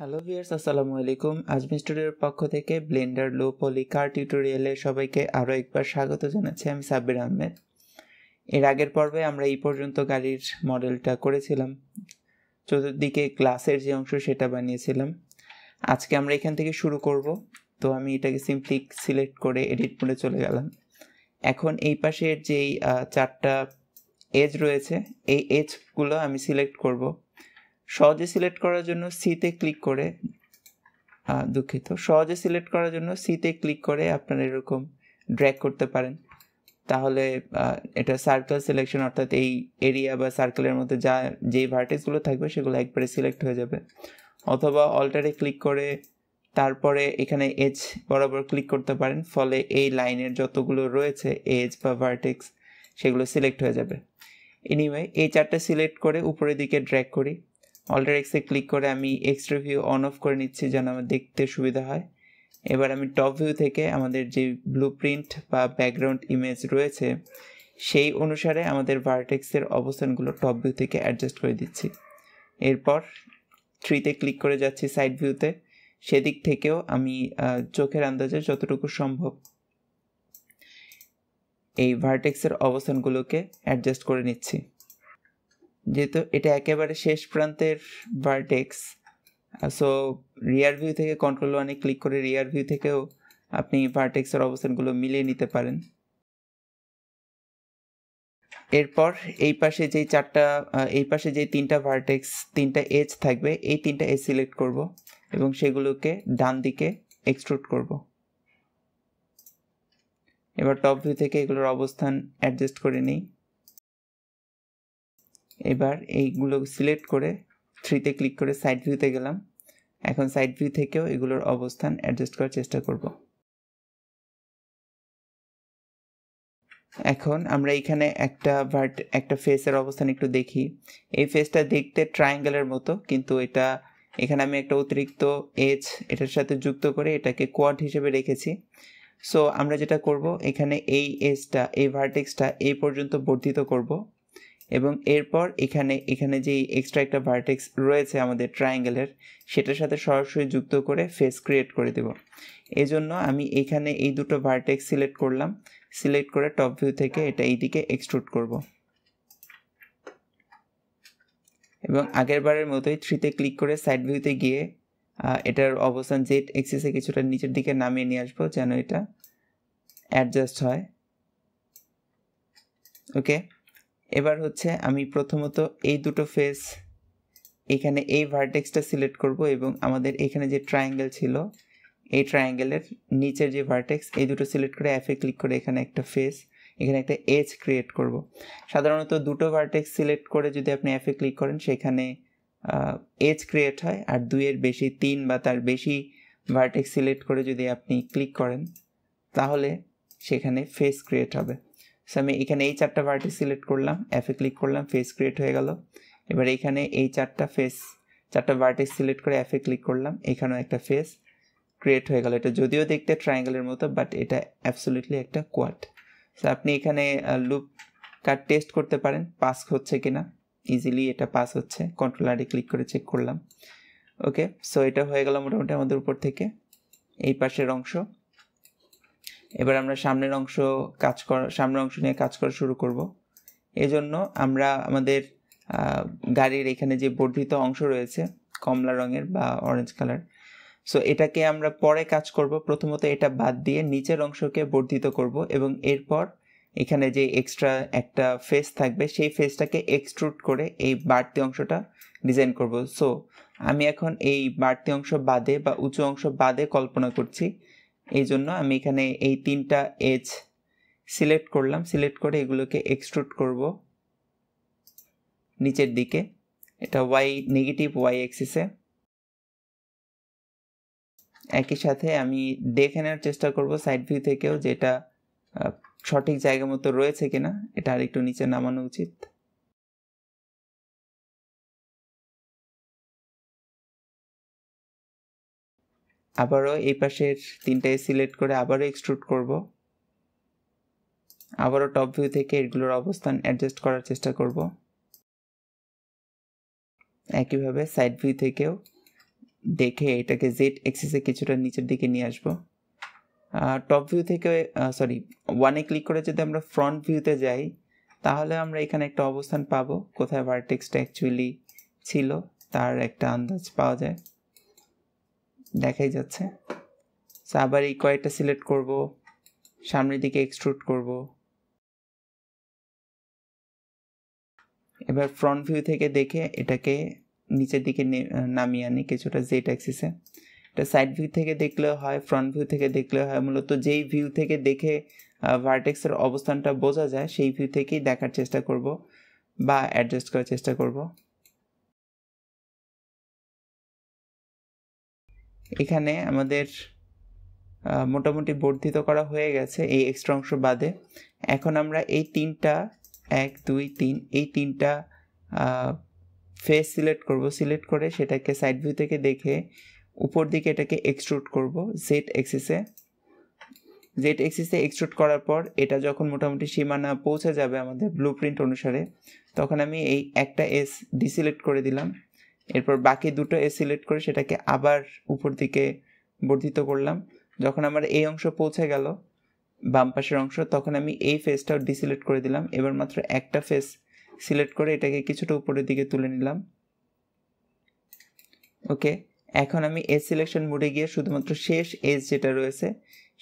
hello viewers আসসালামু আলাইকুম আজমি স্টুডিওর পক্ষ থেকে ব্লেন্ডার লো কার টিউটোরিয়ালে সবাইকে আরও একবার স্বাগত জানাচ্ছি আমি সাব্বির আহমেদ এর আগের পর্বে আমরা এই পর্যন্ত গাড়ির মডেলটা করেছিলাম চতুর্দিকে গ্লাসের যে অংশ সেটা বানিয়েছিলাম আজকে আমরা এখান থেকে শুরু করব তো আমি এটাকে সিম্পলি সিলেক্ট করে এডিট মোডে চলে গেলাম এখন এই পাশের যেই চারটা এজ রয়েছে এই এজগুলো আমি সিলেক্ট করবো সহজে সিলেক্ট করার জন্য সিতে ক্লিক করে হ্যাঁ, দুঃখিত সহজে সিলেক্ট করার জন্য সিতে ক্লিক করে আপনারা এরকম ড্র্যাগ করতে পারেন তাহলে এটা সার্কেল সিলেকশন অর্থাৎ এই এরিয়া বা সার্কেলের মধ্যে যা যেই ভার্টিসগুলো থাকবে সেগুলো একবারে সিলেক্ট হয়ে যাবে অথবা অল্টারে ক্লিক করে তারপরে এখানে এজ বরাবর ক্লিক করতে পারেন ফলে এই লাইনের যতগুলো রয়েছে এজ বা ভার্টেক্স সেগুলো সিলেক্ট হয়ে যাবে এনিওয়ে এই চারটা সিলেক্ট করে উপরের দিকে ড্র্যাগ করি অল্টার এক্সে ক্লিক করে আমি এক্সট্রা ভিউ অন অফ করে নিচ্ছি যেন আমার দেখতে সুবিধা হয় এবার আমি টপ ভিউ থেকে আমাদের যে ব্লু প্রিন্ট বা ব্যাকগ্রাউন্ড ইমেজ রয়েছে সেই অনুসারে আমাদের ভার্টেক্সের অবস্থানগুলো টপ ভিউ থেকে অ্যাডজাস্ট করে দিচ্ছি এরপর থ্রিতে ক্লিক করে যাচ্ছি সাইড ভিউতে সেদিক থেকেও আমি চোখের আন্দাজে যতটুকু সম্ভব এই ভার্টেক্সের অবস্থানগুলোকে অ্যাডজাস্ট করে নিচ্ছি যেহেতু এটা একেবারে শেষ প্রান্তের ভার্টেক্স সো রিয়ার ভিউ থেকে কন্ট্রোল ওয়ানে ক্লিক করে রিয়ার ভিউ থেকেও আপনি ভার্টেক্সের অবস্থানগুলো মিলিয়ে নিতে পারেন এরপর এই পাশে যেই চারটা এই পাশে যেই তিনটা ভার্টেক্স তিনটা এজ থাকবে এই তিনটা এজ সিলেক্ট করব এবং সেগুলোকে ডান দিকে এক্সট্রুট করব এবার টপ ভিউ থেকে এগুলোর অবস্থান অ্যাডজাস্ট করে নিই এবার এইগুলো সিলেক্ট করে থ্রিতে ক্লিক করে সাইড ভিউতে গেলাম এখন সাইড ভিউ থেকেও এগুলোর অবস্থান অ্যাডজাস্ট করার চেষ্টা করব এখন আমরা এখানে একটা ভার্ট একটা ফেসের অবস্থান একটু দেখি এই ফেসটা দেখতে ট্রায়াঙ্গেলের মতো কিন্তু এটা এখানে আমি একটা অতিরিক্ত এজ এটার সাথে যুক্ত করে এটাকে কোয়াড হিসেবে রেখেছি সো আমরা যেটা করব এখানে এই এজটা এই ভার্টেক্সটা এই পর্যন্ত বর্ধিত করব এবং এরপর এখানে এখানে যে এক্সট্রা একটা ভার্টেক্স রয়েছে আমাদের ট্রায়াঙ্গেলের সেটার সাথে সরাসরি যুক্ত করে ফেস ক্রিয়েট করে দেব এজন্য আমি এখানে এই দুটো ভার্টেক্স সিলেক্ট করলাম সিলেক্ট করে টপ ভিউ থেকে এটা এইদিকে এক্সট্রুট করব এবং আগের বারের মতোই থ্রিতে ক্লিক করে সাইড ভিউতে গিয়ে এটার অবস্থান জেড এক্সিসে কিছুটা নিচের দিকে নামিয়ে নিয়ে আসবো যেন এটা অ্যাডজাস্ট হয় ওকে এবার হচ্ছে আমি প্রথমত এই দুটো ফেস এখানে এই ভার্টেক্সটা সিলেক্ট করব এবং আমাদের এখানে যে ট্রায়াঙ্গেল ছিল এই ট্রায়াঙ্গেলের নিচের যে ভার্টেক্স এই দুটো সিলেক্ট করে অ্যাফে ক্লিক করে এখানে একটা ফেস এখানে একটা এজ ক্রিয়েট করব সাধারণত দুটো ভার্টেক্স সিলেক্ট করে যদি আপনি অ্যাফে ক্লিক করেন সেখানে এজ ক্রিয়েট হয় আর দুইয়ের বেশি তিন বা তার বেশি ভার্টেক্স সিলেক্ট করে যদি আপনি ক্লিক করেন তাহলে সেখানে ফেস ক্রিয়েট হবে সো আমি এখানে এই চারটা পার্টি সিলেক্ট করলাম অ্যাপে ক্লিক করলাম ফেস ক্রিয়েট হয়ে গেল এবার এখানে এই চারটা ফেস চারটা পার্টি সিলেক্ট করে অ্যাপে ক্লিক করলাম এখানেও একটা ফেস ক্রিয়েট হয়ে গেল এটা যদিও দেখতে ট্রায়াঙ্গেলের মতো বাট এটা অ্যাবসোলিটলি একটা কোয়াট সো আপনি এখানে লুপ কাট টেস্ট করতে পারেন পাস হচ্ছে কিনা ইজিলি এটা পাস হচ্ছে কন্ট্রোলারে ক্লিক করে চেক করলাম ওকে সো এটা হয়ে গেল মোটামুটি আমাদের উপর থেকে এই পাশের অংশ এবার আমরা সামনের অংশ কাজ করা সামনের অংশ নিয়ে কাজ করা শুরু করব এজন্য আমরা আমাদের গাড়ির এখানে যে বর্ধিত অংশ রয়েছে কমলা রঙের বা অরেঞ্জ কালার সো এটাকে আমরা পরে কাজ করব প্রথমত এটা বাদ দিয়ে নিচের অংশকে বর্ধিত করব এবং এরপর এখানে যে এক্সট্রা একটা ফেস থাকবে সেই ফেসটাকে এক্সট্রুট করে এই বাড়তি অংশটা ডিজাইন করব সো আমি এখন এই বাড়তি অংশ বাদে বা উঁচু অংশ বাদে কল্পনা করছি এই জন্য আমি এখানে এই তিনটা এজ সিলেক্ট করলাম সিলেক্ট করে এগুলোকে এক্সট্রুট করব নিচের দিকে এটা ওয়াই নেগেটিভ ওয়াই এক্সিসে একই সাথে আমি দেখে নেওয়ার চেষ্টা করব সাইড ভিউ থেকেও যেটা সঠিক জায়গা মতো রয়েছে কিনা এটা আর একটু নিচে নামানো উচিত আবারও এই পাশের তিনটায় সিলেক্ট করে আবারও এক্সট্রুড করব আবারও টপ ভিউ থেকে এগুলোর অবস্থান অ্যাডজাস্ট করার চেষ্টা করব একইভাবে সাইড ভিউ থেকেও দেখে এটাকে জেড এক্সিসে কিছুটা নিচের দিকে নিয়ে আসব টপ ভিউ থেকে সরি ওয়ানে ক্লিক করে যদি আমরা ফ্রন্ট ভিউতে যাই তাহলে আমরা এখানে একটা অবস্থান পাবো কোথায় ভার্টেক্সটা অ্যাকচুয়ালি ছিল তার একটা আন্দাজ পাওয়া যায় দেখাই যাচ্ছে সো আবার এই কয়েকটা সিলেক্ট করব সামনের দিকে এক্সট্রুট করব এবার ফ্রন্ট ভিউ থেকে দেখে এটাকে নিচের দিকে নামিয়ে আনি কিছুটা জে অ্যাক্সিসে এটা সাইড ভিউ থেকে দেখলেও হয় ফ্রন্ট ভিউ থেকে দেখলেও হয় মূলত যেই ভিউ থেকে দেখে ভার্টেক্সের অবস্থানটা বোঝা যায় সেই ভিউ থেকেই দেখার চেষ্টা করব বা অ্যাডজাস্ট করার চেষ্টা করব এখানে আমাদের মোটামুটি বর্ধিত করা হয়ে গেছে এই এক্সট্রা অংশ বাদে এখন আমরা এই তিনটা এক দুই তিন এই তিনটা ফেস সিলেক্ট করব সিলেক্ট করে সেটাকে সাইড ভিউ থেকে দেখে উপর দিকে এটাকে এক্সট্রুট করব জেড এক্সিসে জেড এক্সিসে এক্সট্রুট করার পর এটা যখন মোটামুটি সীমানা পৌঁছে যাবে আমাদের ব্লু প্রিন্ট অনুসারে তখন আমি এই একটা এস ডিসিলেক্ট করে দিলাম এরপর বাকি দুটো এ সিলেক্ট করে সেটাকে আবার উপর দিকে বর্ধিত করলাম যখন আমার এই অংশ পৌঁছে গেল বাম পাশের অংশ তখন আমি এই ফেসটাও ডিসিলেক্ট করে দিলাম এবার মাত্র একটা ফেস সিলেক্ট করে এটাকে কিছুটা উপরের দিকে তুলে নিলাম ওকে এখন আমি এ সিলেকশন মুড়ে গিয়ে শুধুমাত্র শেষ এজ যেটা রয়েছে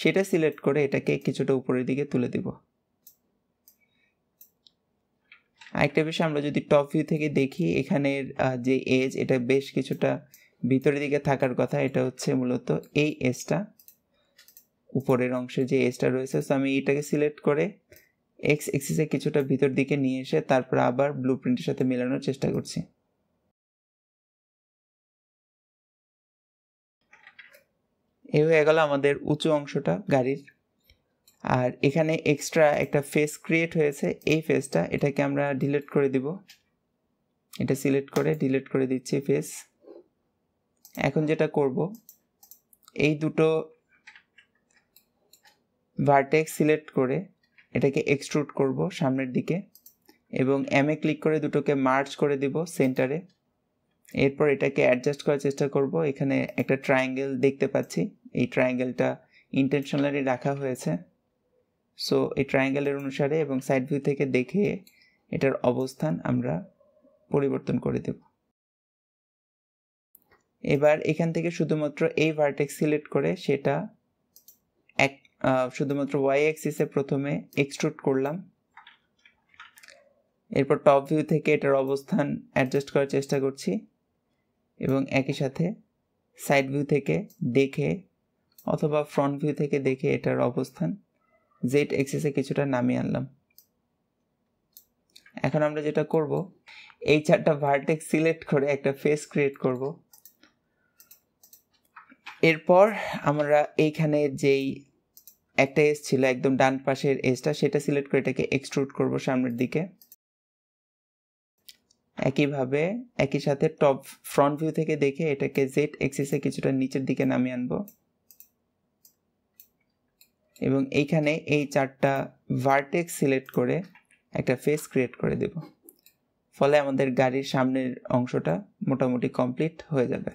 সেটা সিলেক্ট করে এটাকে কিছুটা উপরের দিকে তুলে দিব আরেকটা বিষয় আমরা যদি টপ ভিউ থেকে দেখি এখানের যে এজ এটা বেশ কিছুটা ভিতরের দিকে থাকার কথা এটা হচ্ছে মূলত এই এজটা উপরের অংশে যে এজটা রয়েছে সো আমি এটাকে সিলেক্ট করে এক্স এক্সিসে কিছুটা ভিতর দিকে নিয়ে এসে তারপর আবার ব্লু প্রিন্টের সাথে মেলানোর চেষ্টা করছি এ হয়ে গেল আমাদের উঁচু অংশটা গাড়ির আর এখানে এক্সট্রা একটা ফেস ক্রিয়েট হয়েছে এই ফেসটা এটাকে আমরা ডিলিট করে দিব এটা সিলেক্ট করে ডিলিট করে দিচ্ছি ফেস এখন যেটা করব এই দুটো ভার্টেক্স সিলেক্ট করে এটাকে এক্সট্রুট করব সামনের দিকে এবং এম এ ক্লিক করে দুটোকে মার্চ করে দিব সেন্টারে এরপর এটাকে অ্যাডজাস্ট করার চেষ্টা করব এখানে একটা ট্রায়াঙ্গেল দেখতে পাচ্ছি এই ট্রায়াঙ্গেলটা ইন্টেনশনালি রাখা হয়েছে সো এই ট্রায়াঙ্গেলের অনুসারে এবং সাইড ভিউ থেকে দেখে এটার অবস্থান আমরা পরিবর্তন করে দেব এবার এখান থেকে শুধুমাত্র এই ভার্টেক্স সিলেক্ট করে সেটা এক শুধুমাত্র ওয়াই অ্যাক্সিসে প্রথমে এক্সট্রুট করলাম এরপর টপ ভিউ থেকে এটার অবস্থান অ্যাডজাস্ট করার চেষ্টা করছি এবং একই সাথে সাইড ভিউ থেকে দেখে অথবা ফ্রন্ট ভিউ থেকে দেখে এটার অবস্থান জেড এক্সিসে কিছুটা নামিয়ে আনলাম এখন আমরা যেটা করব এই চারটা ভার্টেক্স সিলেক্ট করে একটা ফেস ক্রিয়েট করব এরপর আমরা এইখানে যেই একটা এস ছিল একদম ডান পাশের এসটা সেটা সিলেক্ট করে এটাকে এক্সট্রুড করব সামনের দিকে একইভাবে একই সাথে টপ ফ্রন্ট ভিউ থেকে দেখে এটাকে জেড এক্সিসে কিছুটা নিচের দিকে নামিয়ে আনবো এবং এইখানে এই চারটা ভার্টেক্স সিলেক্ট করে একটা ফেস ক্রিয়েট করে দেব ফলে আমাদের গাড়ির সামনের অংশটা মোটামুটি কমপ্লিট হয়ে যাবে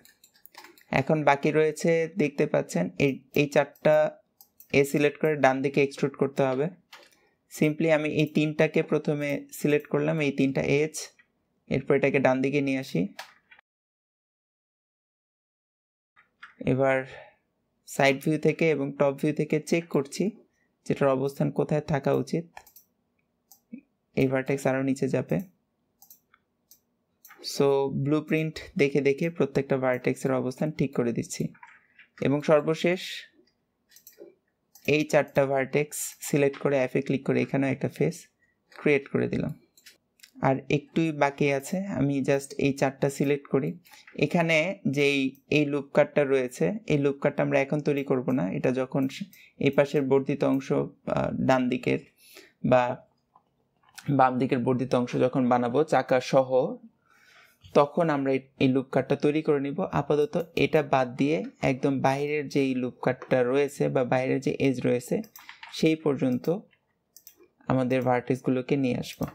এখন বাকি রয়েছে দেখতে পাচ্ছেন এই এই চারটা এ সিলেক্ট করে ডান দিকে এক্সট্রুট করতে হবে সিম্পলি আমি এই তিনটাকে প্রথমে সিলেক্ট করলাম এই তিনটা এজ এরপর এটাকে ডান দিকে নিয়ে আসি এবার সাইড ভিউ থেকে এবং টপ ভিউ থেকে চেক করছি যেটার অবস্থান কোথায় থাকা উচিত এই ভার্টেক্স আরও নিচে যাবে সো ব্লু প্রিন্ট দেখে দেখে প্রত্যেকটা ভার্টেক্সের অবস্থান ঠিক করে দিচ্ছি এবং সর্বশেষ এই চারটা ভার্টেক্স সিলেক্ট করে অ্যাপে ক্লিক করে এখানেও একটা ফেস ক্রিয়েট করে দিলাম আর একটুই বাকি আছে আমি জাস্ট এই চারটা সিলেক্ট করি এখানে যেই এই লুপ কাটটা রয়েছে এই লুপ কাটটা আমরা এখন তৈরি করব না এটা যখন এই পাশের বর্ধিত অংশ ডান দিকের বা বাম দিকের বর্ধিত অংশ যখন বানাবো চাকা সহ তখন আমরা এই লুপ কাটটা তৈরি করে নিব আপাতত এটা বাদ দিয়ে একদম বাইরের যেই লুপ কাটটা রয়েছে বা বাইরের যে এজ রয়েছে সেই পর্যন্ত আমাদের ভার্টিসগুলোকে নিয়ে আসবো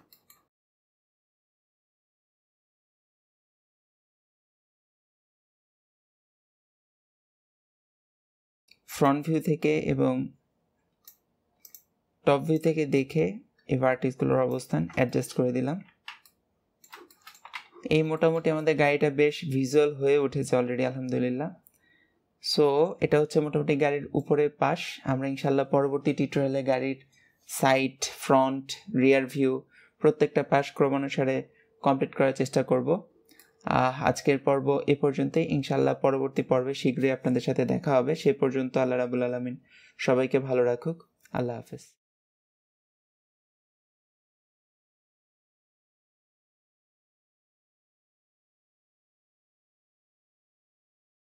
ফ্রন্ট ভিউ থেকে এবং টপ ভিউ থেকে দেখে এই ভার্টিসগুলোর অবস্থান অ্যাডজাস্ট করে দিলাম এই মোটামুটি আমাদের গাড়িটা বেশ ভিজুয়াল হয়ে উঠেছে অলরেডি আলহামদুলিল্লাহ সো এটা হচ্ছে মোটামুটি গাড়ির উপরের পাশ আমরা ইনশাল্লাহ পরবর্তী টিউটোরিয়ালে গাড়ির সাইট ফ্রন্ট রিয়ার ভিউ প্রত্যেকটা পাশ ক্রমানুসারে কমপ্লিট করার চেষ্টা করবো আজকের পর্ব এ পর্যন্তই ইনশাল্লাহ পরবর্তী পর্বে শীঘ্রই আপনাদের সাথে দেখা হবে সে পর্যন্ত আল্লাহ রাবুল আলমিন সবাইকে ভালো রাখুক আল্লাহ হাফেজ